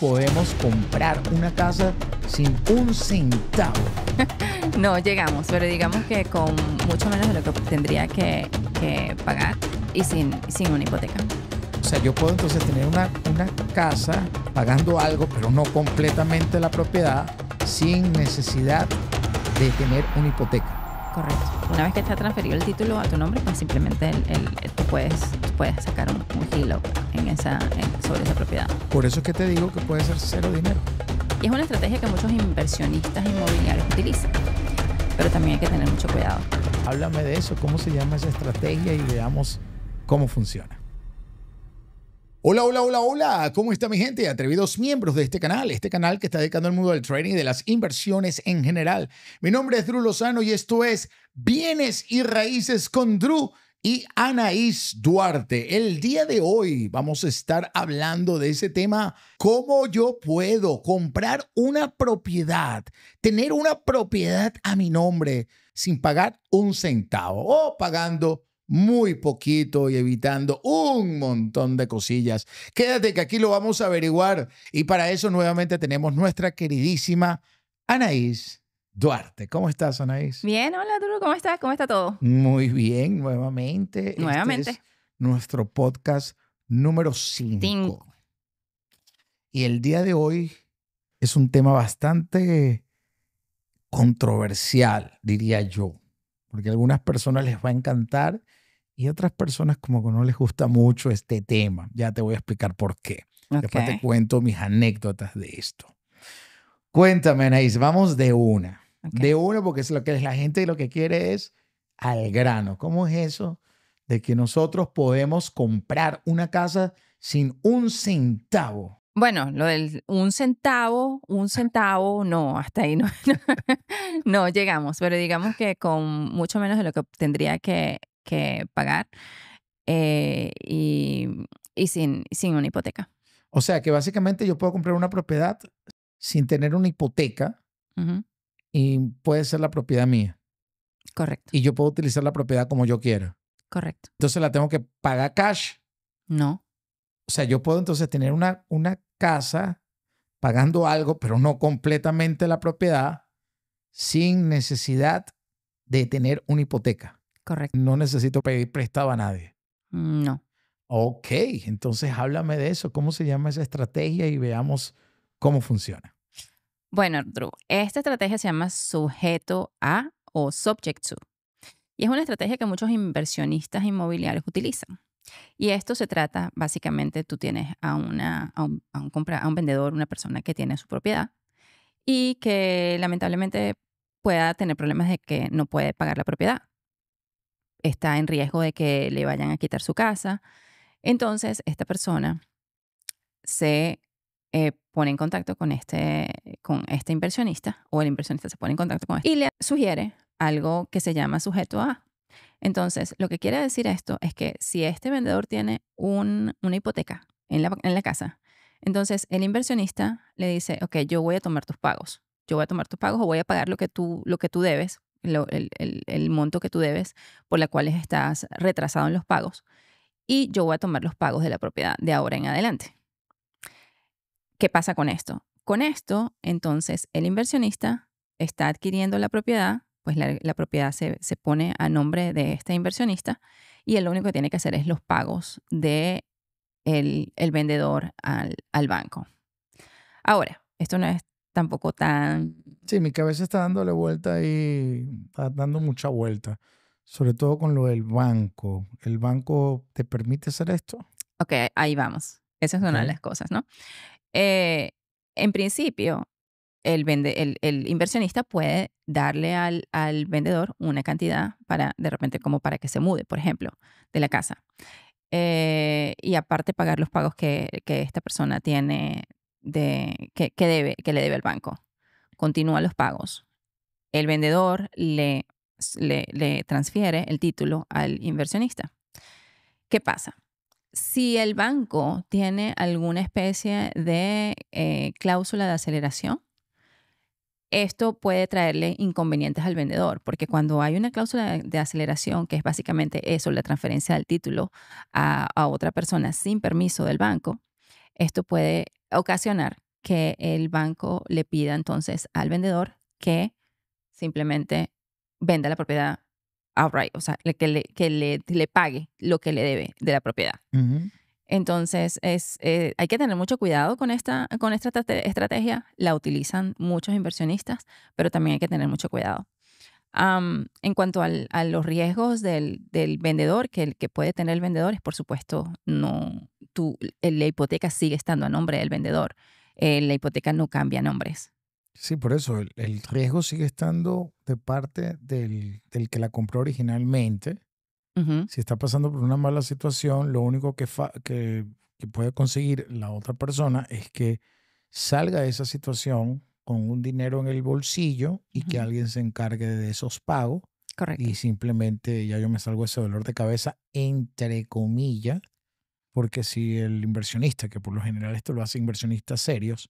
podemos comprar una casa sin un centavo. no llegamos, pero digamos que con mucho menos de lo que tendría que, pagar y sin, sin una hipoteca. O sea, yo puedo entonces tener una casa pagando algo, pero no completamente la propiedad, sin necesidad de tener una hipoteca. Correcto. Una vez que está transferido el título a tu nombre, pues simplemente tú puedes, puedes sacar un, un en esa, sobre esa propiedad. Por eso es que te digo que puede ser cero dinero. Y es una estrategia que muchos inversionistas inmobiliarios utilizan, pero también hay que tener mucho cuidado. Háblame de eso, cómo se llama esa estrategia y veamos cómo funciona. Hola, hola, hola, hola. ¿Cómo está mi gente? Atrevidos miembros de este canal, este canal que está dedicando al mundo del trading y de las inversiones en general. Mi nombre es Drew Lozano y esto es Bienes y Raíces con Drew y Anaís Duarte. El día de hoy vamos a estar hablando de ese tema, cómo yo puedo comprar una propiedad, tener una propiedad a mi nombre sin pagar un centavo o pagando muy poquito y evitando un montón de cosillas. Quédate que aquí lo vamos a averiguar y para eso nuevamente tenemos nuestra queridísima Anaís Duarte. ¿Cómo estás, Anaís? Bien, hola, Duro, ¿cómo estás? ¿Cómo está todo? Muy bien, nuevamente. Este nuevamente. nuestro podcast número 5. Y el día de hoy es un tema bastante controversial, diría yo, porque a algunas personas les va a encantar y otras personas como que no les gusta mucho este tema. Ya te voy a explicar por qué. Después te cuento mis anécdotas de esto. Cuéntame, Anaís, vamos de una. De una porque es lo que es la gente y lo que quiere es al grano. ¿Cómo es eso de que nosotros podemos comprar una casa sin un centavo? Bueno, lo del un centavo, un ah. centavo, no, hasta ahí no, no, llegamos, pero digamos que con mucho menos de lo que tendría que que pagar eh, y, sin, sin una hipoteca. O sea que básicamente yo puedo comprar una propiedad sin tener una hipoteca y puede ser la propiedad mía. Correcto. Y yo puedo utilizar la propiedad como yo quiera. Correcto. Entonces la tengo que pagar cash. No. O sea, yo puedo entonces tener una, una casa pagando algo, pero no completamente la propiedad, sin necesidad de tener una hipoteca. No necesito pedir prestado a nadie. Mm, no. Ok, entonces háblame de eso. ¿Cómo se llama esa estrategia y veamos cómo funciona? Bueno, Drew, esta estrategia se llama sujeto a o subject to. Y es una estrategia que muchos inversionistas inmobiliarios utilizan. Y esto se trata, básicamente, tú tienes a, un, a un vendedor, una persona que tiene su propiedad y que lamentablemente pueda tener problemas de que no puede pagar la propiedad está en riesgo de que le vayan a quitar su casa. Entonces, esta persona se eh, pone en contacto con este, con este inversionista o el inversionista se pone en contacto con él este, y le sugiere algo que se llama sujeto A. Entonces, lo que quiere decir esto es que si este vendedor tiene una hipoteca en la, en la casa, entonces el inversionista le dice, ok, yo voy a tomar tus pagos, yo voy a tomar tus pagos o voy a pagar lo que tú, lo que tú debes el, monto que tú debes por la cual estás retrasado en los pagos y yo voy a tomar los pagos de la propiedad de ahora en adelante. ¿Qué pasa con esto? Con esto, entonces, el inversionista está adquiriendo la propiedad, pues la, propiedad se, pone a nombre de este inversionista y él lo único que tiene que hacer es los pagos de el, el, vendedor al, al, banco. Ahora, esto no es tampoco tan Sí, mi cabeza está dándole vuelta y está dando mucha vuelta, sobre todo con lo del banco. ¿El banco te permite hacer esto? Ok, ahí vamos. Esa es una de las cosas, ¿no? Eh, en principio, el, inversionista puede darle al, vendedor una cantidad para, de repente, como para que se mude, por ejemplo, de la casa. Eh, y aparte pagar los pagos que, esta persona tiene, de, debe, que le debe al banco continúa los pagos. El vendedor le, le, transfiere el título al inversionista. ¿Qué pasa? Si el banco tiene alguna especie de eh, cláusula de aceleración, esto puede traerle inconvenientes al vendedor, porque cuando hay una cláusula de aceleración, que es básicamente eso, la transferencia del título a, a otra persona sin permiso del banco, esto puede ocasionar que el banco le pida entonces al vendedor que simplemente venda la propiedad outright, o sea, que le, pague lo que le debe de la propiedad. Entonces, eh, hay que tener mucho cuidado con esta, con esta estrategia. La utilizan muchos inversionistas, pero también hay que tener mucho cuidado. en cuanto a los riesgos del, del, vendedor, que el que puede tener el vendedor es, por supuesto, no, tú, la hipoteca sigue estando a nombre del vendedor. Eh, la hipoteca no cambia nombres. Sí, por eso el, riesgo sigue estando de parte del, que la compró originalmente. Si está pasando por una mala situación, lo único que, que, puede conseguir la otra persona es que salga de esa situación con un dinero en el bolsillo y que alguien se encargue de esos pagos. Correcto. Y simplemente ya yo me salgo ese dolor de cabeza, entre comillas, porque si el inversionista, que por lo general esto lo hace inversionistas serios,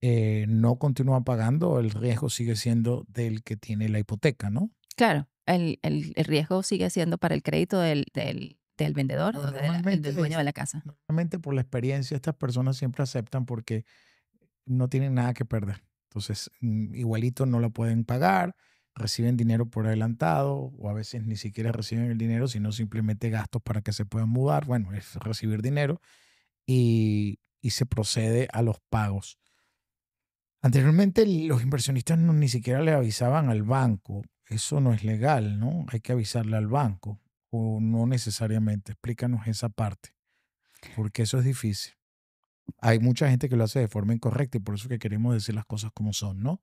eh, no continúa pagando, el riesgo sigue siendo del que tiene la hipoteca, ¿no? Claro, el, riesgo sigue siendo para el crédito del, vendedor o del dueño de la casa. Normalmente por la experiencia estas personas siempre aceptan porque no tienen nada que perder. Entonces, mm, igualito no la pueden pagar, reciben dinero por adelantado o a veces ni siquiera reciben el dinero, sino simplemente gastos para que se puedan mudar. Bueno, es recibir dinero y, y se procede a los pagos. Anteriormente los inversionistas no, ni siquiera le avisaban al banco. Eso no es legal, ¿no? Hay que avisarle al banco o no necesariamente. Explícanos esa parte, porque eso es difícil. Hay mucha gente que lo hace de forma incorrecta y por eso que queremos decir las cosas como son, ¿no?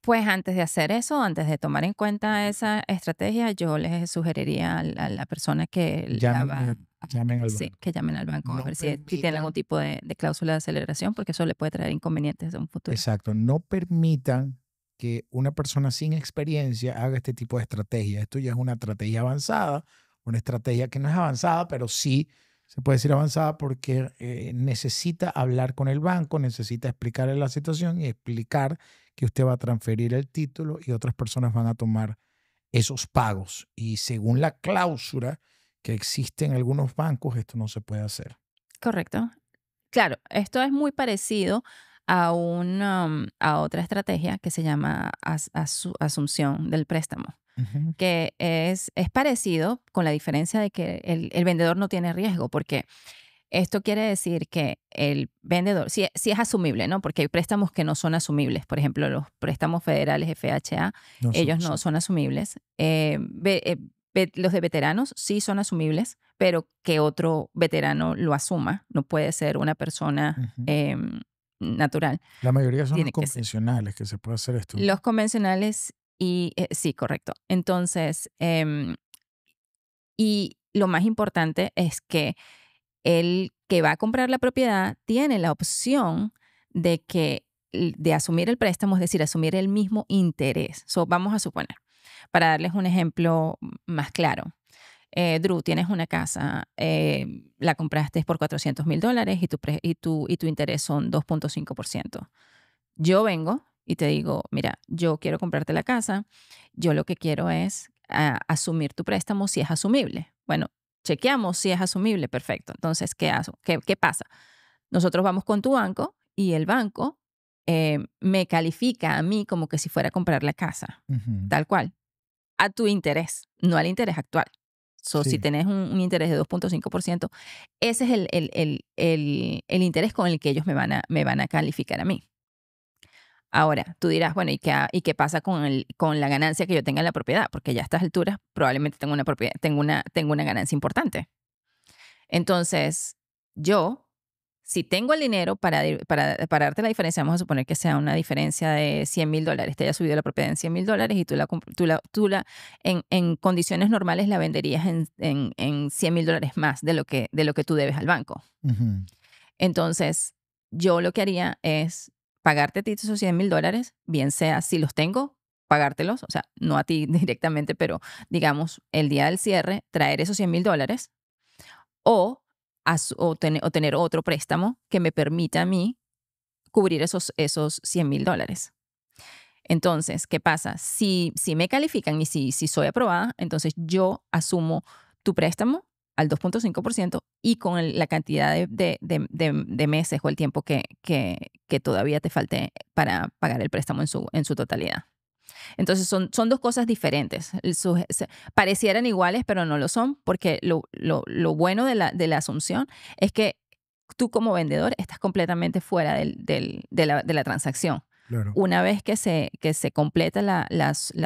Pues antes de hacer eso, antes de tomar en cuenta esa estrategia, yo les sugeriría a la, persona que llamen, al banco. que llamen al banco a ver si, tienen algún tipo de, cláusula de aceleración, porque eso le puede traer inconvenientes en un futuro. Exacto. No permitan que una persona sin experiencia haga este tipo de estrategia. Esto ya es una estrategia avanzada, una estrategia que no es avanzada, pero sí se puede decir avanzada porque eh, necesita hablar con el banco, necesita explicarle la situación y explicar que usted va a transferir el título y otras personas van a tomar esos pagos. Y según la cláusula que existe en algunos bancos, esto no se puede hacer. Correcto. Claro, esto es muy parecido a, una, mm, a otra estrategia que se llama asunción del préstamo, que es, es parecido con la diferencia de que el vendedor no tiene riesgo, porque esto quiere decir que el vendedor, si, es asumible, ¿no? Porque hay préstamos que no son asumibles. Por ejemplo, los préstamos federales FHA, ellos no son asumibles. Eh, eh, los de veteranos sí son asumibles, pero que otro veterano lo asuma. No puede ser una persona em, natural. La mayoría son los convencionales que, que, se puede hacer esto. Los convencionales y eh, sí, correcto. Entonces, em, y lo más importante es que el que va a comprar la propiedad tiene la opción de que de asumir el préstamo, es decir, asumir el mismo interés. So, vamos a suponer, para darles un ejemplo más claro. Eh, Drew, tienes una casa, eh, la compraste por 400 mil dólares y tu, y tu interés son 2.5%. Yo vengo y te digo, mira, yo quiero comprarte la casa, yo lo que quiero es ah, asumir tu préstamo si es asumible. Bueno, chequeamos si es asumible, perfecto. Entonces, ¿qué, pasa? Nosotros vamos con tu banco y el banco eh, me califica a mí como que si fuera a comprar la casa, tal cual, a tu interés, no al interés actual. So, Si tenés un, interés de 2.5%, ese es el, el, interés con el que ellos me van a calificar a mí. Ahora, tú dirás, bueno, ¿y qué, y qué pasa con, el, con la ganancia que yo tenga en la propiedad? Porque ya a estas alturas probablemente tengo una, tengo una, tengo una ganancia importante. Entonces, yo, si tengo el dinero para, para, darte la diferencia, vamos a suponer que sea una diferencia de 100 mil dólares, te haya subido la propiedad en 100 mil dólares y tú la, tú la, tú en, en, condiciones normales la venderías en, en, 100 mil dólares más de lo, que, de lo que tú debes al banco. Entonces, yo lo que haría es pagarte a ti esos 100 mil dólares, bien sea si los tengo, pagártelos, o sea, no a ti directamente, pero digamos, el día del cierre, traer esos 100 mil dólares o, o, tener otro préstamo que me permita a mí cubrir esos, esos 100 mil dólares. Entonces, ¿qué pasa? Si, si me califican y si, si soy aprobada, entonces yo asumo tu préstamo al 2.5% y con la cantidad de, meses o el tiempo que, todavía te falte para pagar el préstamo en su, en su totalidad. Entonces son, son dos cosas diferentes. parecieran iguales, pero no lo son, porque lo, bueno de la, asunción es que tú como vendedor estás completamente fuera del, de la transacción. Una vez que se, que se completa la,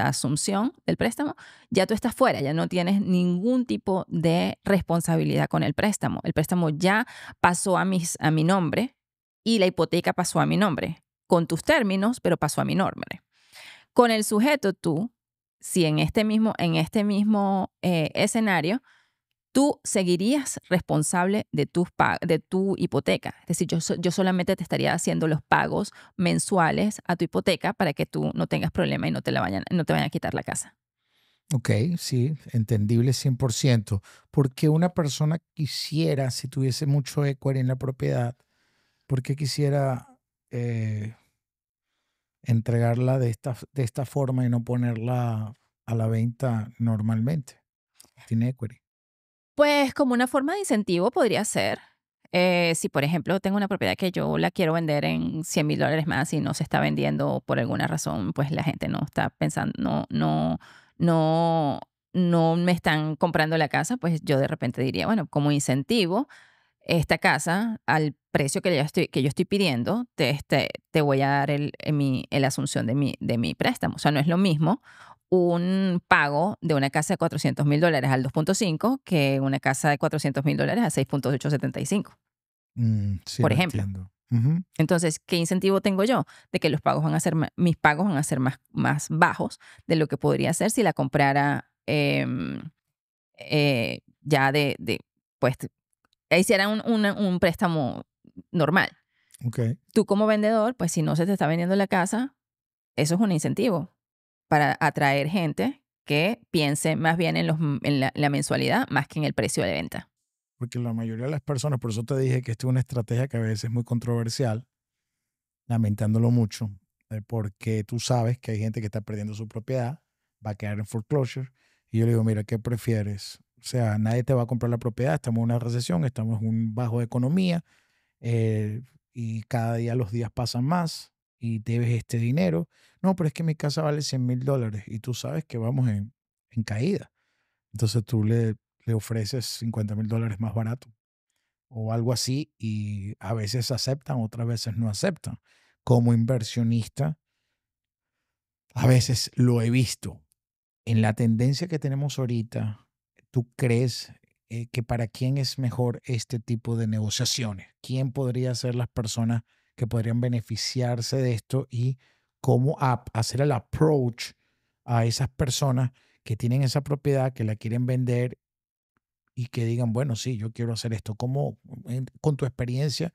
asunción del préstamo, ya tú estás fuera, ya no tienes ningún tipo de responsabilidad con el préstamo. El préstamo ya pasó a, a mi nombre y la hipoteca pasó a mi nombre, con tus términos, pero pasó a mi nombre. Con el sujeto, tú, si en este mismo, en este mismo eh, escenario tú seguirías responsable de, tu hipoteca. Es decir, yo, solamente te estaría haciendo los pagos mensuales a tu hipoteca para que tú no tengas problema y no te, la vayan, a quitar la casa. Ok, sí, entendible 100%. ¿Por qué una persona quisiera, si tuviese mucho equity en la propiedad, ¿por qué quisiera eh, entregarla de esta, de esta forma y no ponerla a la venta normalmente? Tiene equity. Pues como una forma de incentivo podría ser. Eh, si, por ejemplo, tengo una propiedad que yo la quiero vender en 100 mil dólares más y no se está vendiendo por alguna razón, pues la gente no está pensando, no, no, no, no me están comprando la casa, pues yo de repente diría, bueno, como incentivo, esta casa al precio que, yo estoy, pidiendo, te, este, te voy a dar el, eh, mi, asunción de mi, de mi préstamo. O sea, no es lo mismo un pago de una casa de 400 mil dólares al 2.5 que una casa de 400 mil dólares a 6.875. Mm, por ejemplo. Entonces, ¿qué incentivo tengo yo? De que los pagos van a ser, mis pagos van a ser más, más bajos de lo que podría ser si la comprara em, eh, ya de, pues, hiciera un, un, préstamo normal. Tú como vendedor, pues si no se te está vendiendo la casa, eso es un incentivo para atraer gente que piense más bien en, la, mensualidad más que en el precio de venta. Porque la mayoría de las personas, por eso te dije que esto es una estrategia que a veces es muy controversial, lamentándolo mucho, eh, porque tú sabes que hay gente que está perdiendo su propiedad, va a quedar en foreclosure, y yo le digo, mira, ¿qué prefieres? O sea, nadie te va a comprar la propiedad, estamos en una recesión, estamos en un bajo de economía, eh, y cada día los días pasan más, y debes este dinero. No, pero es que mi casa vale 100 mil dólares y tú sabes que vamos en, caída. Entonces tú le, le ofreces 50 mil dólares más barato o algo así y a veces aceptan, otras veces no aceptan. Como inversionista, a veces lo he visto. En la tendencia que tenemos ahorita, ¿tú crees eh, que para quién es mejor este tipo de negociaciones? ¿Quién podría ser las personas que podrían beneficiarse de esto y cómo hacer el approach a esas personas que tienen esa propiedad, que la quieren vender y que digan, bueno, sí, yo quiero hacer esto. ¿Cómo, con tu experiencia,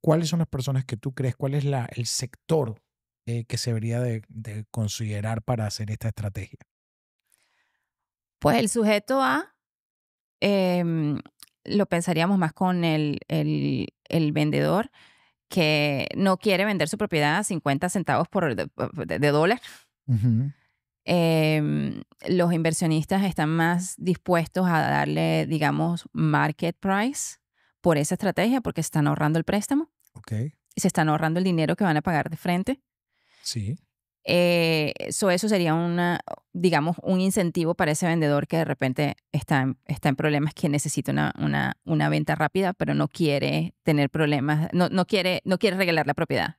cuáles son las personas que tú crees, cuál es la, el sector eh, que se debería de, considerar para hacer esta estrategia? Pues el sujeto A em, lo pensaríamos más con el, el vendedor, que no quiere vender su propiedad a 50 centavos por de, dólar. Em, los inversionistas están más dispuestos a darle, digamos, market price por esa estrategia porque están ahorrando el préstamo. Ok. Y se están ahorrando el dinero que van a pagar de frente. Sí. Eh, eso sería una, digamos, un incentivo para ese vendedor que de repente está en, está en problemas, que necesita una, una, venta rápida, pero no quiere tener problemas, no, no, quiere, no quiere regalar la propiedad.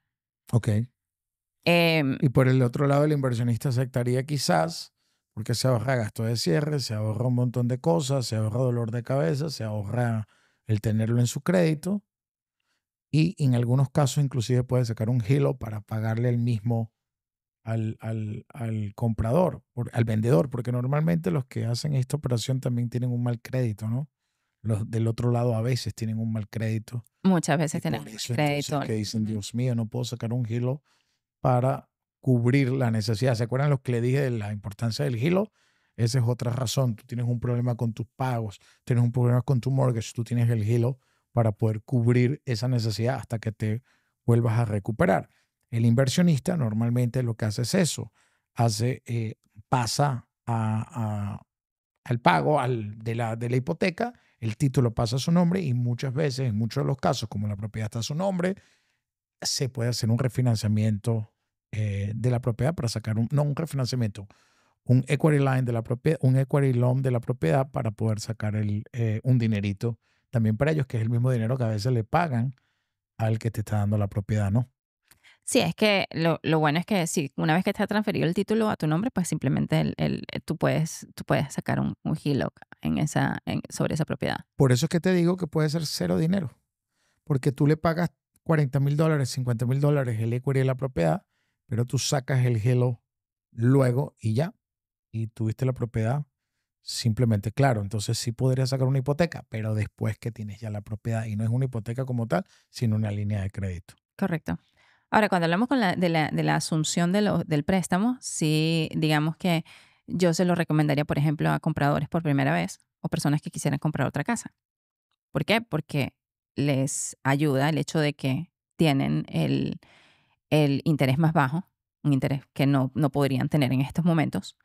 Ok. Em, y por el otro lado, el inversionista aceptaría quizás, porque se ahorra gasto de cierre, se ahorra un montón de cosas, se ahorra dolor de cabeza, se ahorra el tenerlo en su crédito y en algunos casos inclusive puede sacar un hilo para pagarle el mismo al, al, al comprador, al vendedor, porque normalmente los que hacen esta operación también tienen un mal crédito, ¿no? Los del otro lado a veces tienen un mal crédito. Muchas veces tienen un crédito. Que dicen, Dios mío, no puedo sacar un hilo para cubrir la necesidad. ¿Se acuerdan los que le dije de la importancia del hilo? Esa es otra razón. Tú tienes un problema con tus pagos, tienes un problema con tu mortgage, tú tienes el hilo para poder cubrir esa necesidad hasta que te vuelvas a recuperar. El inversionista normalmente lo que hace es eso, hace, eh, pasa al pago al, de, la, de la hipoteca, el título pasa a su nombre y muchas veces, en muchos de los casos, como la propiedad está a su nombre, se puede hacer un refinanciamiento eh, de la propiedad para sacar un, no un refinanciamiento, un equity line de la propiedad, un equity loan de la propiedad para poder sacar eh, un dinerito también para ellos, que es el mismo dinero que a veces le pagan al que te está dando la propiedad, ¿no? Sí, es que lo, bueno es que si una vez que te ha transferido el título a tu nombre, pues simplemente eh, tú, puedes, tú puedes sacar un, un HELOC en esa, sobre esa propiedad. Por eso es que te digo que puede ser cero dinero, porque tú le pagas 40 mil dólares, 50 mil dólares el equity de la propiedad, pero tú sacas el HELOC luego y ya, y tuviste la propiedad simplemente claro. Entonces sí podrías sacar una hipoteca, pero después que tienes ya la propiedad y no es una hipoteca como tal, sino una línea de crédito. Correcto. Ahora, cuando hablamos con de, la, asunción del préstamo, sí, digamos que yo se lo recomendaría, por ejemplo, a compradores por primera vez o personas que quisieran comprar otra casa. ¿Por qué? Porque les ayuda el hecho de que tienen el, interés más bajo, un interés que no, no podrían tener en estos momentos,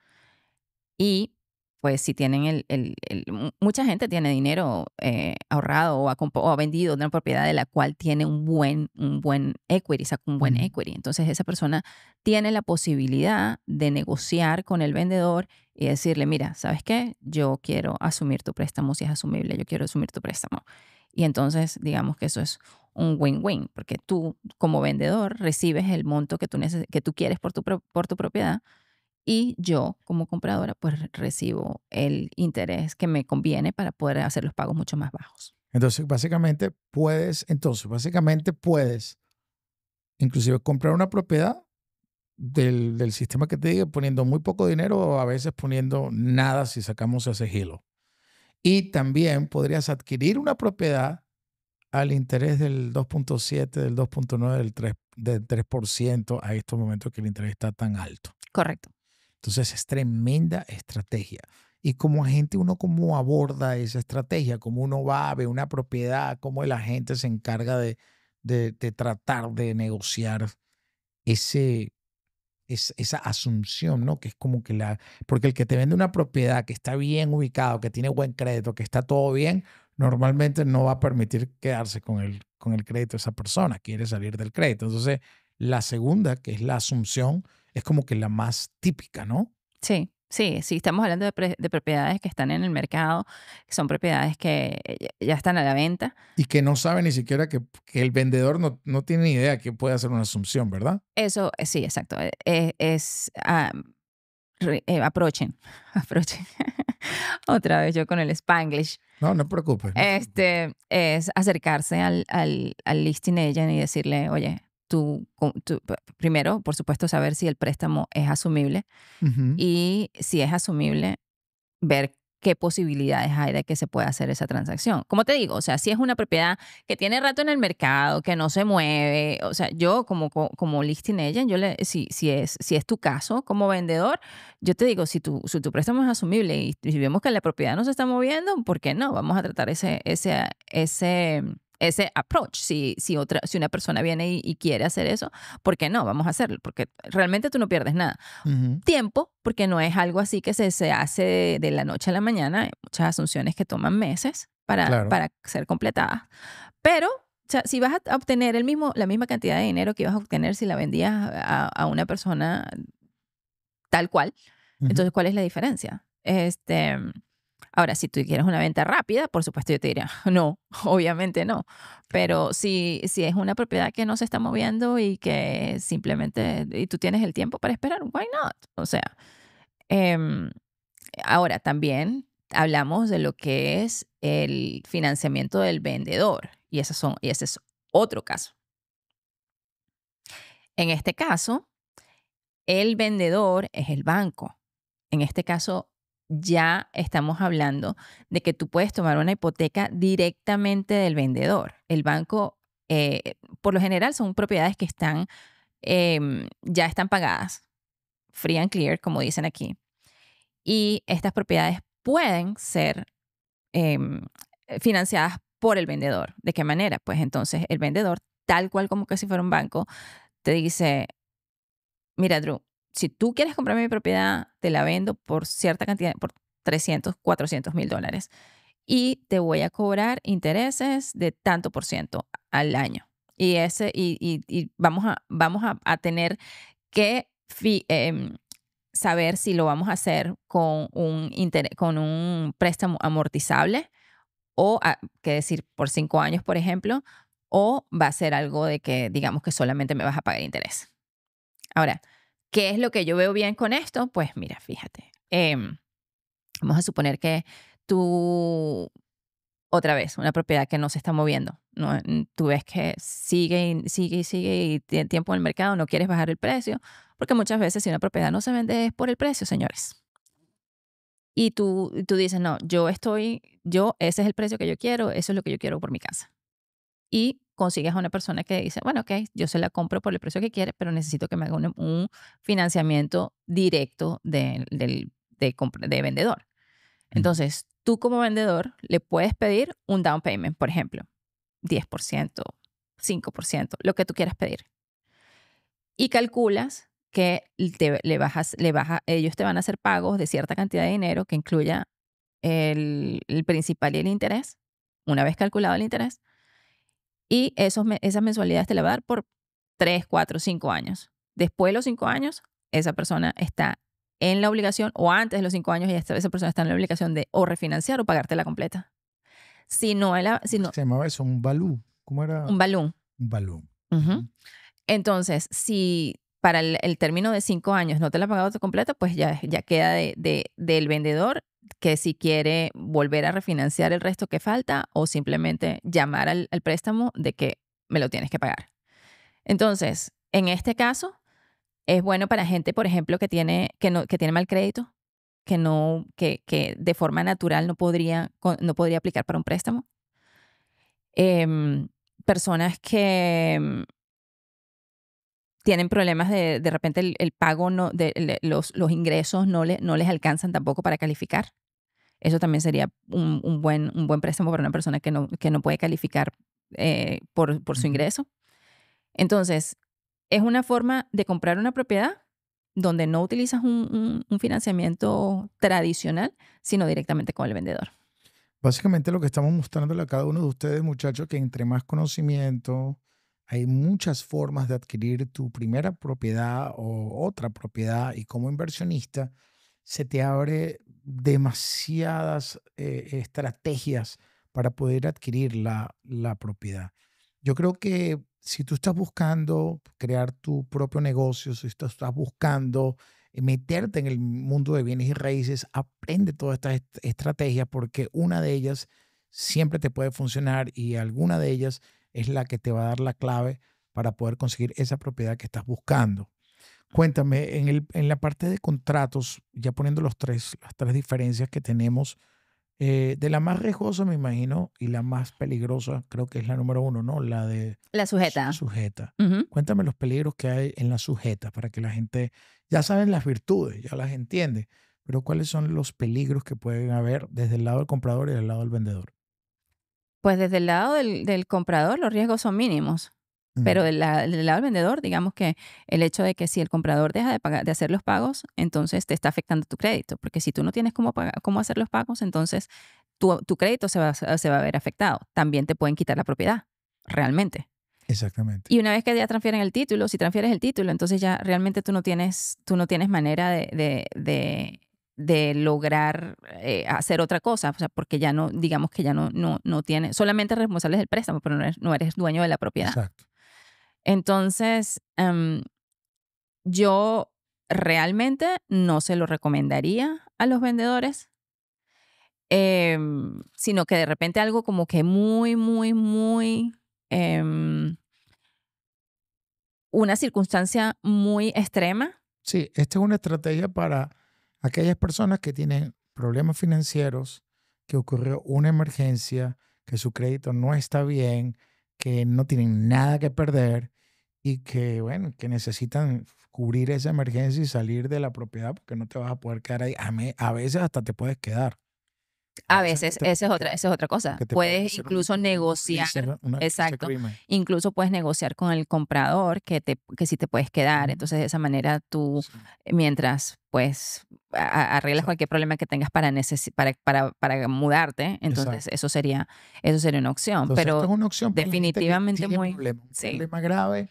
y pues si tienen el, mucha gente tiene dinero eh, ahorrado o ha, o vendido una propiedad de la cual tiene un buen, un buen equity, saca un buen equity. Entonces esa persona tiene la posibilidad de negociar con el vendedor y decirle, mira, ¿sabes qué? Yo quiero asumir tu préstamo si es asumible, yo quiero asumir tu préstamo. Y entonces digamos que eso es un win-win, porque tú como vendedor recibes el monto que tú, que tú quieres por tu propiedad, y yo como compradora pues recibo el interés que me conviene para poder hacer los pagos mucho más bajos. Entonces, básicamente puedes, entonces, básicamente puedes inclusive comprar una propiedad del, sistema que te diga poniendo muy poco dinero o a veces poniendo nada si sacamos ese hilo. Y también podrías adquirir una propiedad al interés del 2.7, del 2.9, del 3%, del 3% a estos momentos que el interés está tan alto. Correcto. Entonces es tremenda estrategia. Y como agente, uno cómo aborda esa estrategia, cómo uno va a ver una propiedad, cómo el agente se encarga de, de, tratar de negociar ese, esa asunción, ¿no? Que es como que la... Porque el que te vende una propiedad que está bien ubicado, que tiene buen crédito, que está todo bien, normalmente no va a permitir quedarse con el, con el crédito esa persona, quiere salir del crédito. Entonces, la segunda, que es la asunción, es como que la más típica, ¿no? Sí. Sí, sí, estamos hablando de, propiedades que están en el mercado, que son propiedades que eh, ya están a la venta. Y que no sabe ni siquiera que, el vendedor no, no, tiene ni idea que puede hacer una asunción, ¿verdad? Eso, eh, sí, exacto. Eh, es, ah, es aprochen, aprochen. Otra vez yo con el spanglish. No, no preocupes. Este, es acercarse al, al, al listing agent H&M y decirle, oye, primero, por supuesto, saber si el préstamo es asumible y si es asumible, ver qué posibilidades hay de que se pueda hacer esa transacción. Como te digo, o sea, si es una propiedad que tiene rato en el mercado, que no se mueve, o sea, yo como, como listing agent, yo le, si, si, es, si es tu caso como vendedor, yo te digo, si tu, si tu préstamo es asumible y vemos que la propiedad no se está moviendo, ¿por qué no? Vamos a tratar ese, ese, ese ese approach. Si, si, otra, si una persona viene y, quiere hacer eso, ¿por qué no? Vamos a hacerlo, porque realmente tú no pierdes nada. Tiempo, porque no es algo así que se, se hace de, la noche a la mañana. Hay muchas asunciones que toman meses para, para ser completadas. Pero si vas a obtener el mismo, la misma cantidad de dinero que ibas a obtener si la vendías a, una persona tal cual, entonces, ¿cuál es la diferencia? Este, Ahora, si tú quieres una venta rápida, por supuesto yo te diría, no, obviamente no. Pero si, si es una propiedad que no se está moviendo y que simplemente, y tú tienes el tiempo para esperar, why not? O sea, em, ahora también hablamos de lo que es el financiamiento del vendedor y, esas son, y ese es otro caso. En este caso, el vendedor es el banco. En este caso, ya estamos hablando de que tú puedes tomar una hipoteca directamente del vendedor. El banco, eh, por lo general, son propiedades que están, em, ya están pagadas, free and clear, como dicen aquí. Y estas propiedades pueden ser em, financiadas por el vendedor. ¿De qué manera? Pues entonces el vendedor, tal cual como que si fuera un banco, te dice, mira, Drew, si tú quieres comprar mi propiedad, te la vendo por cierta cantidad, por 300, 400 mil dólares. Y te voy a cobrar intereses de tanto por ciento al año. Y, ese, y, y, vamos, a, vamos a, tener que em, saber si lo vamos a hacer con un, con un préstamo amortizable o, ah, qué decir, por cinco años, por ejemplo, o va a ser algo de que digamos que solamente me vas a pagar interés. Ahora, ¿Qué es lo que yo veo bien con esto? Pues mira, fíjate. Em, vamos a suponer que tú, otra vez, una propiedad que no se está moviendo, mm, tú ves que sigue y sigue y sigue y tiene tiempo en el mercado, no quieres bajar el precio, porque muchas veces si una propiedad no se vende es por el precio, señores. Y tú, tú dices, no, yo estoy, yo, ese es el precio que yo quiero, eso es lo que yo quiero por mi casa. Y consigues a una persona que dice, bueno, ok, yo se la compro por el precio que quiere, pero necesito que me haga un, financiamiento directo de, vendedor. Entonces, tú como vendedor le puedes pedir un down payment, por ejemplo, 10%, 5%, lo que tú quieras pedir. Y calculas que le bajas, le baja, ellos te van a hacer pagos de cierta cantidad de dinero que incluya el, principal y el interés, una vez calculado el interés, y esos, esas mensualidades te la va a dar por 3, 4, 5 años. Después de los 5 años, esa persona está en la obligación, o antes de los 5 años, ya esa persona está en la obligación de o refinanciar o pagarte la completa. Si no, si no, Se llamaba eso un balú. ¿Cómo era? Un balón. Un balón. Entonces, si para el, término de 5 años no te la ha pagado completa, pues ya, ya queda del vendedor que si quiere volver a refinanciar el resto que falta o simplemente llamar al, préstamo de que me lo tienes que pagar. Entonces, en este caso, es bueno para gente, por ejemplo, que tiene, que no, que tiene mal crédito, que, no, que, que de forma natural no podría, no podría aplicar para un préstamo. Em, personas que tienen problemas de, de repente el, pago, no, de, los, los, ingresos no, le, no les alcanzan tampoco para calificar. Eso también sería un, un, buen, un buen préstamo para una persona que no, que no puede calificar eh, por, por su ingreso. Entonces, es una forma de comprar una propiedad donde no utilizas un, un, un, financiamiento tradicional, sino directamente con el vendedor. Básicamente lo que estamos mostrándole a cada uno de ustedes, muchachos, que entre más conocimiento, hay muchas formas de adquirir tu primera propiedad o otra propiedad y como inversionista se te abre demasiadas eh, estrategias para poder adquirir la, propiedad. Yo creo que si tú estás buscando crear tu propio negocio, si tú estás buscando eh, meterte en el mundo de bienes y raíces, aprende todas estas estrategias porque una de ellas siempre te puede funcionar y alguna de ellas es la que te va a dar la clave para poder conseguir esa propiedad que estás buscando. Cuéntame, en, la parte de contratos, ya poniendo los tres, las tres diferencias que tenemos, eh, de la más riesgosa, me imagino, y la más peligrosa, creo que es la número uno, ¿no? La de... La sujeta. Sujeta. Cuéntame los peligros que hay en la sujeta para que la gente, ya saben las virtudes, ya las entiende, pero cuáles son los peligros que pueden haber desde el lado del comprador y del lado del vendedor. Pues desde el lado del, comprador los riesgos son mínimos. Pero del, lado del vendedor, digamos que el hecho de que si el comprador deja de, hacer los pagos, entonces te está afectando tu crédito, porque si tú no tienes cómo, cómo hacer los pagos, entonces tu, crédito se va, a ver afectado. También te pueden quitar la propiedad, realmente. Exactamente. Y una vez que ya transfieren el título, si transfieres el título, entonces ya realmente tú no tienes, tú no tienes manera de de lograr eh, hacer otra cosa, o sea, porque ya no, digamos que ya no, no, no tiene, solamente responsables del préstamo, pero no eres, dueño de la propiedad. Exacto. Entonces, em, yo realmente no se lo recomendaría a los vendedores, em, sino que de repente algo como que muy, muy, muy... Em, una circunstancia muy extrema. Sí, esta es una estrategia para aquellas personas que tienen problemas financieros, que ocurrió una emergencia, que su crédito no está bien, que no tienen nada que perder y que, bueno, que necesitan cubrir esa emergencia y salir de la propiedad porque no te vas a poder quedar ahí. A, a veces hasta te puedes quedar. A veces, esa es otra, esa es otra cosa. Puedes incluso negociar. Exacto. Incluso puedes negociar con el comprador que, te, que si te puedes quedar. Entonces, de esa manera tú, mientras pues arreglas cualquier problema que tengas para, para, mudarte, entonces eso sería eso sería una opción. pero definitivamente muy problema grave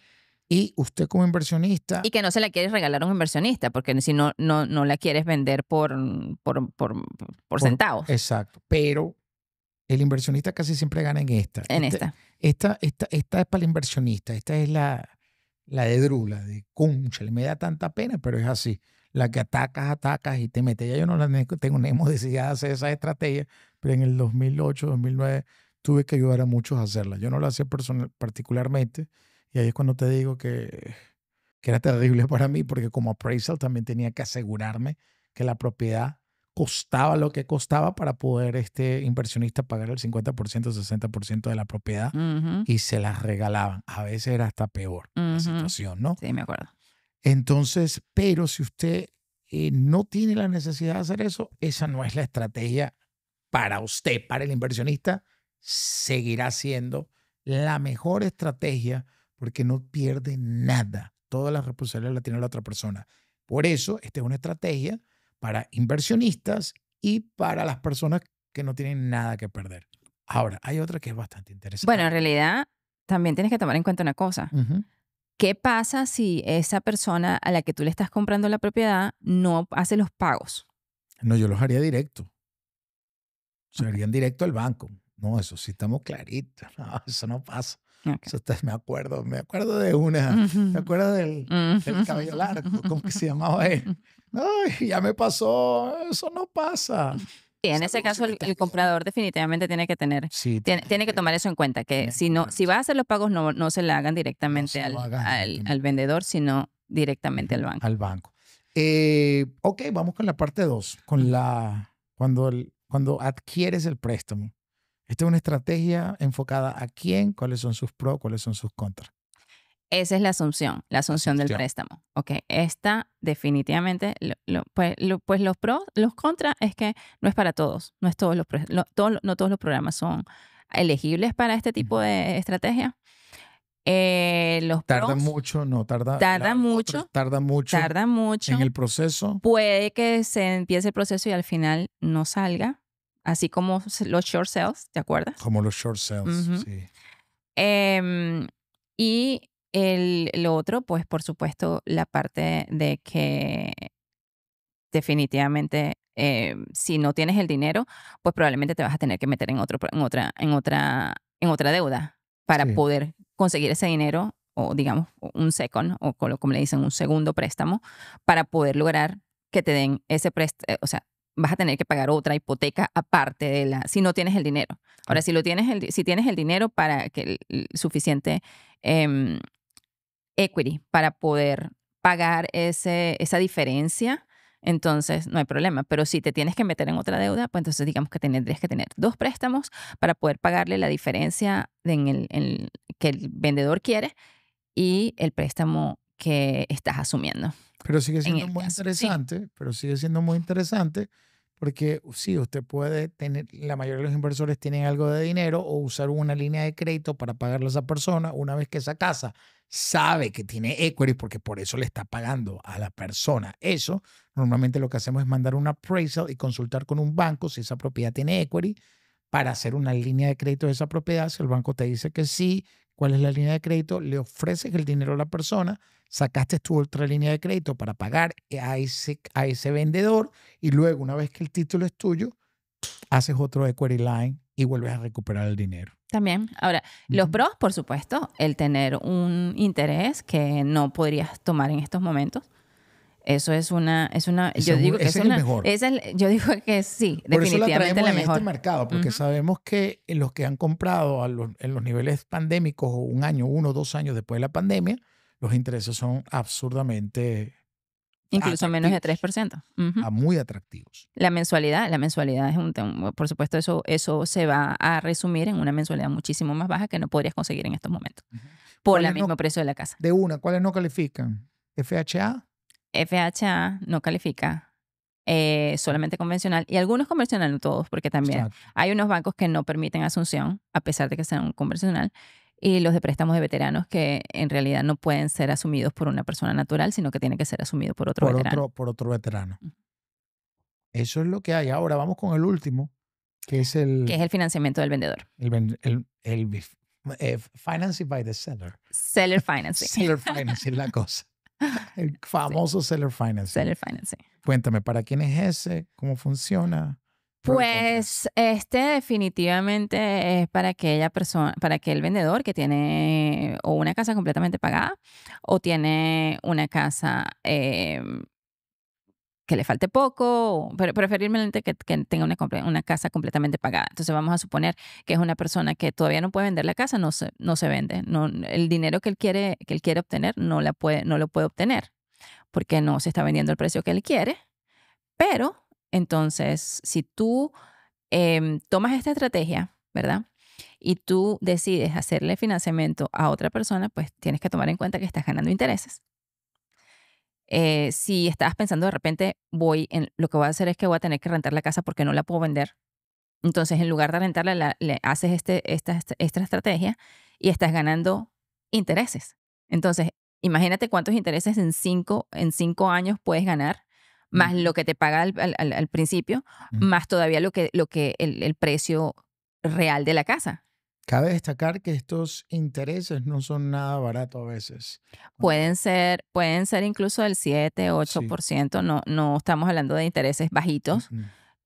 y usted como inversionista... Y que no se la quieres regalar a un inversionista, porque si no, no, no la quieres vender por, por, por, por centavos. Exacto, pero el inversionista casi siempre gana en esta. En este, esta. Esta, esta, es para el inversionista, esta es la, la de drula, de concha, le me da tanta pena, pero es así. La que atacas, atacas y te mete. Ya yo no la tengo, necesidad de hacer esa estrategia, pero en el 2008, 2009 tuve que ayudar a muchos a hacerla. Yo no la hacía personal, particularmente, y ahí es cuando te digo que, que era terrible para mí porque como appraisal también tenía que asegurarme que la propiedad costaba lo que costaba para poder este inversionista pagar el 50%, 60% de la propiedad y se las regalaban. A veces era hasta peor la situación, ¿no? Sí, me acuerdo. Entonces, pero si usted eh, no tiene la necesidad de hacer eso, esa no es la estrategia para usted, para el inversionista, seguirá siendo la mejor estrategia porque no pierde nada. Toda la responsabilidad la tiene la otra persona. Por eso, esta es una estrategia para inversionistas y para las personas que no tienen nada que perder. Ahora, hay otra que es bastante interesante. Bueno, en realidad, también tienes que tomar en cuenta una cosa. ¿Qué pasa si esa persona a la que tú le estás comprando la propiedad no hace los pagos? No, yo los haría directo. Se harían directo al banco. No, eso sí estamos claritos. eso no pasa. Eso me acuerdo, me acuerdo de una, me acuerdo del, cabello largo, ¿cómo que se llamaba él? Ay, ya me pasó, eso no pasa. en ese caso el, comprador definitivamente tiene que tener, tiene, que tomar eso en cuenta, que si no, si va a hacer los pagos no, no se le hagan directamente al, al, vendedor, sino directamente al banco. Al banco. Eh, ok, vamos con la parte 2, con la, cuando, el, cuando adquieres el préstamo. Esta es una estrategia enfocada a quién, cuáles son sus pros, cuáles son sus contras. Esa es la asunción, la asunción del préstamo. Ok, esta definitivamente, pues, pues, los pros, los contras es que no es para todos, no, es todos los, no todos los programas son elegibles para este tipo de estrategia. Eh, los tarda mucho, no tarda. mucho. tarda mucho. Tarda mucho. En el proceso. Puede que se empiece el proceso y al final no salga así como los short sales, ¿te acuerdas? Como los short sales, sí. Em, y el, lo otro, pues por supuesto, la parte de que definitivamente em, si no tienes el dinero, pues probablemente te vas a tener que meter en, otro, en, otra, en, otra, en otra deuda para poder conseguir ese dinero o digamos un second o como le dicen un segundo préstamo para poder lograr que te den ese préstamo, eh, o sea, vas a tener que pagar otra hipoteca aparte de la, si no tienes el dinero. Ahora, si, lo tienes el, si tienes el dinero para que el, suficiente em, equity para poder pagar ese, esa diferencia, entonces no hay problema. Pero si te tienes que meter en otra deuda, pues entonces digamos que tendrías que tener dos préstamos para poder pagarle la diferencia en el, que el vendedor quiere y el préstamo que estás asumiendo. Pero sigue siendo muy interesante, pero sigue siendo muy interesante porque sí, usted puede tener, la mayoría de los inversores tienen algo de dinero o usar una línea de crédito para pagarle a esa persona una vez que esa casa sabe que tiene equity porque por eso le está pagando a la persona. Eso normalmente lo que hacemos es mandar un appraisal y consultar con un banco si esa propiedad tiene equity para hacer una línea de crédito de esa propiedad. Si el banco te dice que sí, cuál es la línea de crédito, le ofreces el dinero a la persona sacaste tu otra línea de crédito para pagar a ese, a ese vendedor y luego, una vez que el título es tuyo, haces otro equity line y vuelves a recuperar el dinero. También. Ahora, los pros, por supuesto, el tener un interés que no podrías tomar en estos momentos. Eso es una, es una, yo digo que es, el mejor. yo digo que sí, por definitivamente eso la, mejor. En este mercado, porque sabemos que los que han comprado en los niveles pandémicos o un año, uno, dos años después de la pandemia, los intereses son absurdamente... Incluso menos de 3%. muy atractivos. La mensualidad, la mensualidad es un por supuesto, eso, eso se va a resumir en una mensualidad muchísimo más baja que no podrías conseguir en estos momentos, por el mismo precio de la casa. De una, ¿cuáles no califican? FHA. FHA no califica. Eh, solamente convencional y algunos convencional, no todos, porque también hay unos bancos que no permiten asunción, a pesar de que sean un convencional y los de préstamos de veteranos que en realidad no pueden ser asumidos por una persona natural, sino que tiene que ser asumido por otro por veterano. Otro, por otro veterano. Eso es lo que hay. Ahora vamos con el último, que es el... Que es el financiamiento del vendedor. El, el, eh, financing by the seller. Seller financing. seller financing, la cosa. El famoso seller financing. Seller financing. Cuéntame, ¿para quién es ese? ¿Cómo funciona? Pues este definitivamente es para aquella persona, para aquel vendedor que tiene eh, o una casa completamente pagada o tiene una casa em, que le falte poco, pero preferiblemente que, tenga una, casa completamente pagada. Entonces vamos a suponer que es una persona que todavía no puede vender la casa, no se, no se vende. el dinero que él quiere, que él quiere obtener no, la puede, no lo puede obtener porque no se está vendiendo el precio que él quiere, pero entonces, si tú em, tomas esta estrategia, ¿verdad? Y tú decides hacerle financiamiento a otra persona, pues tienes que tomar en cuenta que estás ganando intereses. Eh, si estás pensando de repente, voy en, lo que voy a hacer es que voy a tener que rentar la casa porque no la puedo vender. Entonces, en lugar de rentarla, le haces este, esta, esta estrategia y estás ganando intereses. Entonces, imagínate cuántos intereses en cinco, en cinco años puedes ganar más lo que te paga al, principio, más todavía lo que, lo que el, el, precio real de la casa. Cabe destacar que estos intereses no son nada baratos a veces. Pueden ser, pueden ser incluso del 7, 8%, no, no estamos hablando de intereses bajitos.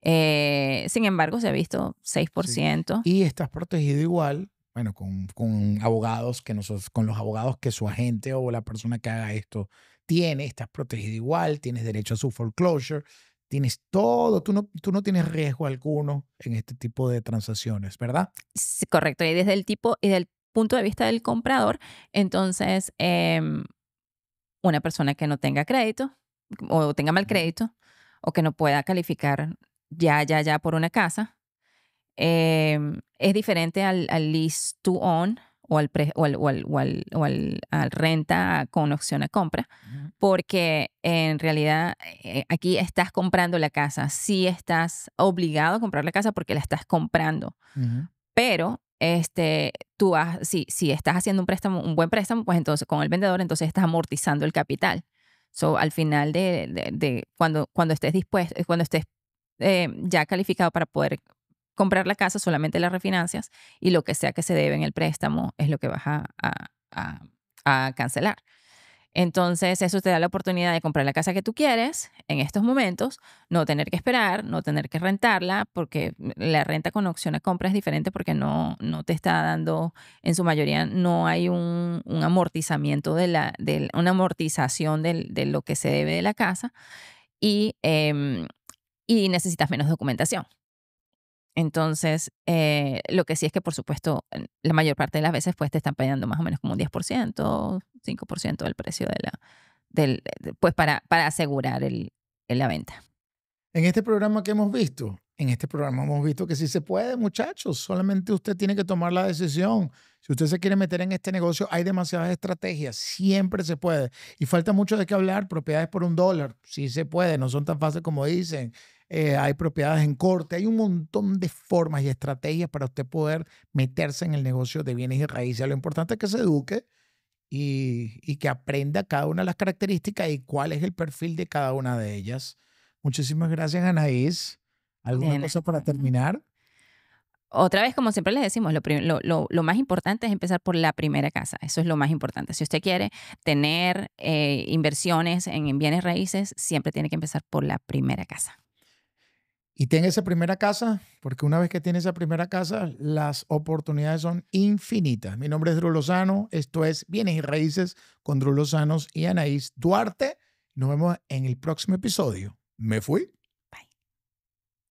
Eh, sin embargo, se ha visto 6%. Y estás protegido igual bueno, con, con, abogados que nosotros, con los abogados que su agente o la persona que haga esto Tienes, estás protegido igual, tienes derecho a su foreclosure, tienes todo, tú no, tú no tienes riesgo alguno en este tipo de transacciones, ¿verdad? correcto, y desde el tipo y del punto de vista del comprador, entonces em, una persona que no tenga crédito o tenga mal crédito o que no pueda calificar ya, ya, ya por una casa, em, es diferente al, al lease to own, o al, o al, renta con opción a compra, porque en realidad eh, eh, aquí estás comprando la casa, sí estás obligado a comprar la casa porque la estás comprando, pero este, tú si, si estás haciendo un préstamo, un buen préstamo, pues entonces con el vendedor, entonces estás amortizando el capital. So, al final de, de, cuando, cuando estés dispuesto, cuando estés eh, ya calificado para poder comprar la casa, solamente las refinancias y lo que sea que se debe en el préstamo es lo que vas a, cancelar. Entonces, eso te da la oportunidad de comprar la casa que tú quieres en estos momentos, no tener que esperar, no tener que rentarla, porque la renta con opción a compra es diferente porque no, no te está dando, en su mayoría, no hay un, un amortizamiento de la, de, una amortización de, lo que se debe de la casa y, em, y necesitas menos documentación. Entonces, eh, lo que sí es que, por supuesto, la mayor parte de las veces pues te están pagando más o menos como un 10%, 5% del precio de la, del, pues para, para asegurar el, la venta. En este programa que hemos visto, en este programa hemos visto que sí se puede, muchachos, solamente usted tiene que tomar la decisión. Si usted se quiere meter en este negocio, hay demasiadas estrategias, siempre se puede. Y falta mucho de qué hablar, propiedades por un dólar, sí se puede, no son tan fáciles como dicen. Eh, hay propiedades en corte, hay un montón de formas y estrategias para usted poder meterse en el negocio de bienes y raíces. Lo importante es que se eduque y, que aprenda cada una de las características y cuál es el perfil de cada una de ellas. Muchísimas gracias, Anaís. ¿Alguna cosa para terminar? otra vez, como siempre les decimos, lo, más importante es empezar por la primera casa. Eso es lo más importante. Si usted quiere tener eh, inversiones en bienes raíces, siempre tiene que empezar por la primera casa. Y ten esa primera casa, porque una vez que tienes esa primera casa, las oportunidades son infinitas. Mi nombre es Drew Lozano, esto es Bienes y Raíces con Drew y Anaís Duarte. Nos vemos en el próximo episodio. Me fui.